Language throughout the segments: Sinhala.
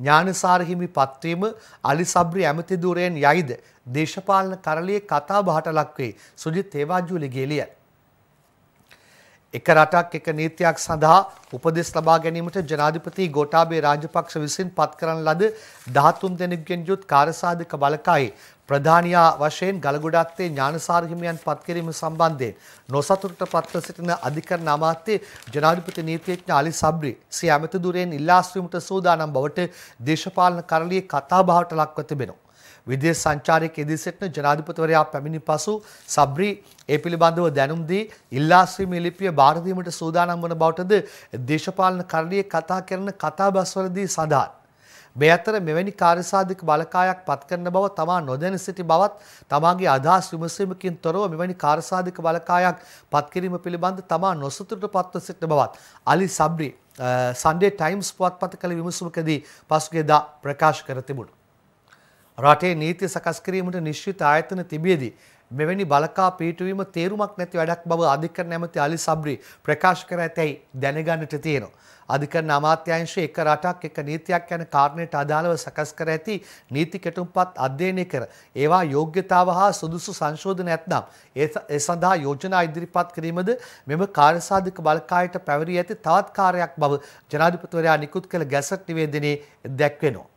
ඥානසාර හිමි පත්වීම අලි සබ්‍රි ඇමතිදූරයෙන් යයිද දේශපාලන කරළියේ කතා බහට ලක්වේ සුජිත් තේවාජ්ජුලිගේ ලියයි. එක රටක් එක නීතියක් සඳහා උපදෙස් ලබා ගැනීමට ජනාධිපති ගෝඨාභය රාජපක්ෂ විසින් පත් කරන ලද 13 දෙනෙකුගෙන් යුත් කාර්යසාධක බලකායි ප්‍රධානියා වශයෙන් ගලගොඩත්තේ ඥානසාර හිමියන් පත් කිරීම සම්බන්ධයෙන් නොසතුටට පත්ව සිටින අධිකරණ අමාත්‍ය ජනාධිපති නීතිඥ අලි සබ්රි සිය ඇමති ධුරයෙන් ඉල්ලා සිටීමට සූදානම් බවට දේශපාලන කරළියේ කතාබහට ලක්ව තිබෙනවා. විදේශ සංචාරයක යෙදී සිටින ජනාධිපතිවරයා පැමිණි පසු සබ්රි ඒ පිළිබඳව දැනුම් දී ඉල්ලා සිටීමේ ලිපිය බාර දීමට සූදානම් වන බවටද දේශපාලන කරළියේ කතා කරන කතාබස්වලදී සඳහන්. මේ අතර මෙවැනි කාර්යසාධක බලකායක් පත් කරන බව තමා නොදැන සිටි බවත් තමාගේ අදහස් විමසීමකින් තොරව මෙවැනි කාර්යසාධක බලකායක් පත් කිරීම පිළිබඳ තමා නොසතුටට පත්ව සිටින බවත් අලි සබ්රි සන්ඩේ ටයිම්ස් පුවත්පත කළ විමසුමකදී පසුගියදා ප්‍රකාශ කර තිබුණා. රටේ නීති සකස් කිරීමට නිශ්චිත ආයතන තිබියදී මෙවැනි බලකා පීටුවීම තේරුමක් නැති වැඩක් බව අධිකරණ ඇමති අලි සබ්රි ප්‍රකාශ කර ඇතැයි දැනගන්නට තියෙනවා. අධිකරණ අමාත්‍යංශයේ එක රටක් එක නීතියක් යන කාරණයට අදාළව සකස් කර ඇති නීති කෙටුම්පත් අධ්‍යයනය කර ඒවා યોગ્‍යතාව හා සුදුසු සංශෝධන ඇත්නම් ඒ සඳහා යෝජනා ඉදිරිපත් කිරීමද මෙම කාර්යසාධක බලකායට පැවරී ඇති තවත් කාර්යයක් බව ජනාධිපතිවරයා නිකුත් කළ ගැසට් නිවේදනයේ දැක්වෙනවා.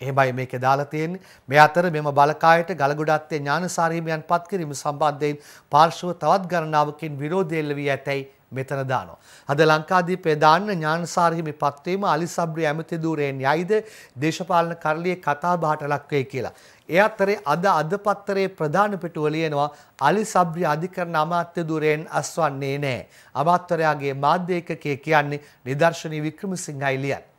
එහෙමයි මේකේ දාලා තියෙන්නේ. මේ අතර මෙම බලකායට ගලගොඩත්තේ ඥානසාරීමයන් පත් කිරීම සම්බන්ධයෙන් පාර්ශ්ව තවත් ගණනාවකින් විරෝධය එල්ල වී ඇතැයි මෙතන දානවා. අද ලංකාදීපේ දාන්න ඥානසාරීමි පත්වීම අලි සබ්‍රි ඇමති ධූරයෙන් යයිද දේශපාලන කරළියේ කතාබහට ලක් වෙයි කියලා. ඒ අතරේ අද අද පත්තරේ ප්‍රධාන පිටුව ලියනවා අලි සබ්‍රි අධිකරණ අමාත්‍ය ධූරයෙන් අස්වන්නේ නැහැ. අමාත්‍යරයාගේ මාධ්‍ය එකකයේ කියන්නේ නිදර්ශනී වික්‍රමසිංහයි ලියන්නේ.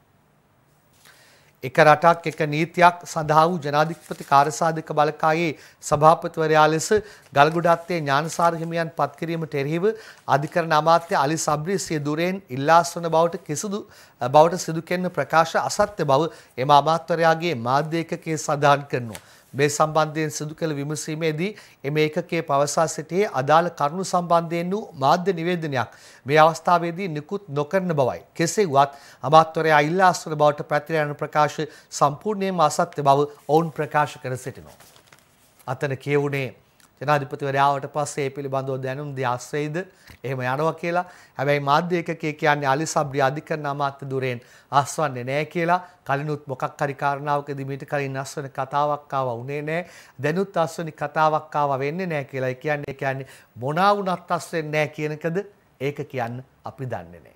එක රටක් එක නීතියක් සඳහා වූ ජනාධිපති කාර්යසාධක බලකායේ සභාපතිවරයා ලෙස ගල්ගොඩත්තේ ඥානසාර හිමියන් පත් කිරීමට එරෙහිව අධිකරණ අමාත්‍ය අලි සබ්රි සිය දුරෙන් ඉල්ලාස්වන බවට කිසිදු බවට සිදු කෙරෙන ප්‍රකාශ අසත්‍ය බව එම අමාත්‍යවරයාගේ මාධ්‍ය එකකේ සඳහන් කරනවා. මේ සම්බන්ධයෙන් සිදු කළ විමසීමේදී එම ඒකකයේ පවසා සිටියේ අදාළ කරුණු සම්බන්ධයෙන් වූ මාධ්‍ය නිවේදනයක් මේ අවස්ථාවේදී නිකුත් නොකරන බවයි. කෙසේවත් අමාත්‍යවරයා ඉල්ලා අස්වන බවට පැතිර යන ප්‍රකාශ සම්පූර්ණයෙන්ම අසත්‍ය බව ඔවුන් ප්‍රකාශ කර සිටිනවා. අතන කියවුනේ ජනාධිපතිවරයාාවට පස්සේ පිළිබඳව දැනුම් ද අස්සයිද එහෙම යනවා කියලා හැබැයි මාධ්‍යකේ කියන්නේ අලි සබ්්‍රිය අධිකරන අමාත්‍ය දුරෙන් අස්වන්නේ නෑ කියලා කලිනුත් මොකක් කරිකාරණාවකද මීට කලින් අස්වන කතාවක්කාව උනේ නෑ දැනුත් අස්වනි කතාවක්කාව වෙන්න නෑ කියලා කියන්නේ කියන්නේ මොනාවුනත් අස්වෙන් නෑ කියනකද ඒක කියන්න අපි දන්නේ නෑ.